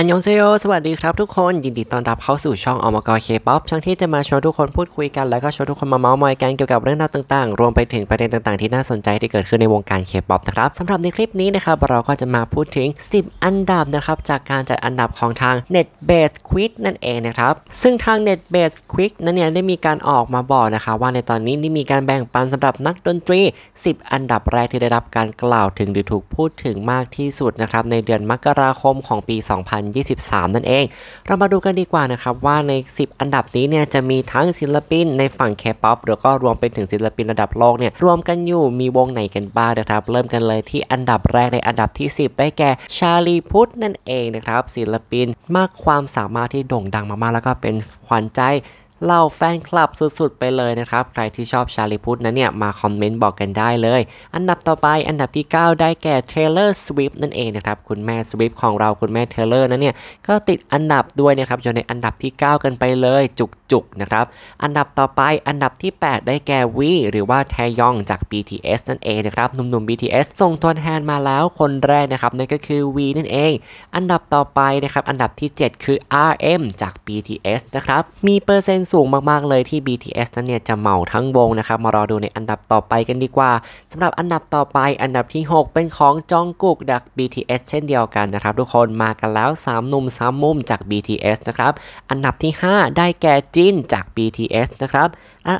อันยองเซโยสวัสดีครับทุกคนยินดีต้อนรับเข้าสู่ช่องอมกเคป๊อปช่องที่จะมาชวนทุกคนพูดคุยกันแล้วก็ชวนทุกคนมาเมาส์มอยกันเกี่ยวกับเรื่องราวต่างๆ รวมไปถึงประเด็นต่างๆที่น่าสนใจที่เกิดขึ้นในวงการเคป๊อปนะครับสำหรับในคลิปนี้นะครับ เราก็จะมาพูดถึง 10 อันดับนะครับจากการจัดอันดับของทาง NetBase Quick นั่นเองนะครับซึ่งทาง NetBase Quick นั้นเนี่ยได้มีการออกมาบอกนะคะว่าในตอนนี้ได้มีการแบ่งปันสำหรับนักดนตรี 10 อันดับแรกที่ได้รับการกล่าวถึงหรือถูกพูดถึงมากที่สุดนะครับในเดือนมกราคมของปี 2 0 2023นั่นเอง เรามาดูกันดีกว่านะครับว่าใน 10 อันดับนี้เนี่ยจะมีทั้งศิลปินในฝั่งเคป๊อปแล้วก็รวมไปถึงศิลปินระดับโลกเนี่ยรวมกันอยู่มีวงไหนกันบ้างนะครับเริ่มกันเลยที่อันดับแรกในอันดับที่ 10 ได้แก่ชาลีพุทธนั่นเองนะครับศิลปินมากความสามารถที่โด่งดังมากๆแล้วก็เป็นขวัญใจเราแฟนคลับสุดๆไปเลยนะครับใครที่ชอบชาลีพุทนะเนี่ยมาคอมเมนต์บอกกันได้เลย อันดับต่อไปอันดับที่ 9 ได้แก่เทเลอร์สวิฟนั่นเองนะครับคุณแม่สวิฟของเราคุณแม่เทเลอร์นั้นเนี่ยก็ติดอันดับด้วยนะครับอยู่ในอันดับที่ 9 กันไปเลยจุกๆนะครับอันดับต่อไปอันดับที่ 8 ได้แก่วีหรือว่าแทยองจาก BTS นั่นเองนะครับหนุ่มๆ BTS ส่งตวนแทนมาแล้วคนแรกนะครับนั่นก็คือวีนั่นเอง อันดับต่อไปนะครับอันดับที่ 7 คือ RM จาก BTS นะครับมีเปอร์เซ็นต์สูงมากๆเลยที่ BTS นั้นเนี่ยจะเหมาทั้งวงนะครับ มารอดูในอันดับต่อไปกันดีกว่า สำหรับอันดับต่อไป อันดับที่ 6 เป็นของจองกุกดัก BTS เช่นเดียวกันนะครับทุกคนมากันแล้ว3หนุ่ม3มุมจาก BTS นะครับอันดับที่ 5 ได้แก่จินจาก BTS นะครับ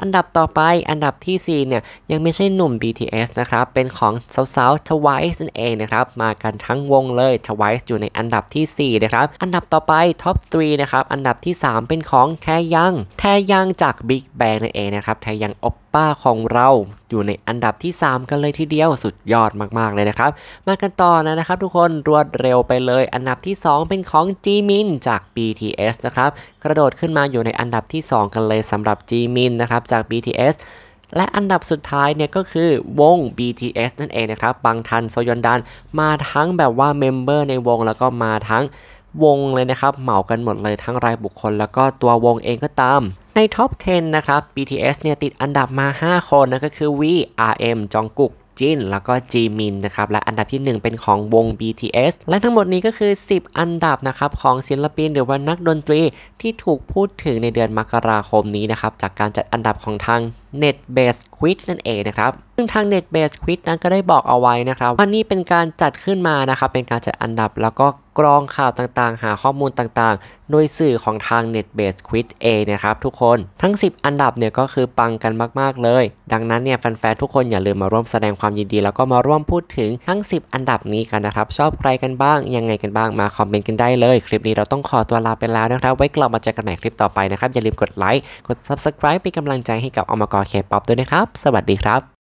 อันดับต่อไปอันดับที่4เนี่ยยังไม่ใช่หนุ่ม BTS นะครับเป็นของสาวๆ TWICE นั่นเองนะครับมากันทั้งวงเลย TWICE อยู่ในอันดับที่4นะครับอันดับต่อไปท็อป3นะครับอันดับที่ 3 เป็นของแทยังแทยังจาก Big Bang นั่นเองนะครับแทยังอปป้าของเราอยู่ในอันดับที่ 3 กันเลยทีเดียวสุดยอดมากๆเลยนะครับมากันต่อนะครับทุกคนรวดเร็วไปเลย อันดับที่ 2 เป็นของจีมินจาก BTS นะครับกระโดดขึ้นมาอยู่ในอันดับที่ 2 กันเลยสำหรับจีมินนะครับจาก BTS และอันดับสุดท้ายเนี่ยก็คือวง BTS นั่นเองนะครับบางทันโซยอนดันมาทั้งแบบว่าเมมเบอร์ในวงแล้วก็มาทั้งวงเลยนะครับ เหมากันหมดเลยทั้งรายบุคคล แล้วก็ตัววงเองก็ตาม ในท็อป 10 นะครับ BTS เนี่ยติดอันดับมา 5 คนนะก็คือ V RM จองกุกจินแล้วก็จีมินนะครับ และอันดับที่ 1 เป็นของวง BTS และทั้งหมดนี้ก็คือ 10 อันดับนะครับของศิลปินหรือว่านักดนตรีที่ถูกพูดถึงในเดือนมกราคมนี้นะครับจากการจัดอันดับของทาง NetBase Quiz นั่นเองนะครับซึ่งทาง NetBase Quiz นั้นก็ได้บอกเอาไว้นะครับว่านี่เป็นการจัดขึ้นมานะครับเป็นการจัดอันดับแล้วก็กรองข่าวต่างๆ หาข้อมูลต่างๆ โดยสื่อของทาง NetBase Quiz A นะครับทุกคนทั้ง 10 อันดับเนี่ยก็คือปังกันมากๆเลย ดังนั้นเนี่ยแฟนๆทุกคนอย่าลืมมาร่วมแสดงความยินดี แล้วก็มาร่วมพูดถึงทั้ง 10 อันดับนี้กันนะครับชอบใครกันบ้างยังไงกันบ้างมาคอมเมนต์กันได้เลยคลิปนี้เราต้องขอตัวลาไปแล้วนะครับไว้กลับมาเจอกันใหม่คลิปต่อไปนะครับอย่าลืมกดไลค์กด Subscribe เป็นกำลังใจให้กับอมกอเคป๊อปด้วยนะครับ สวัสดีครับ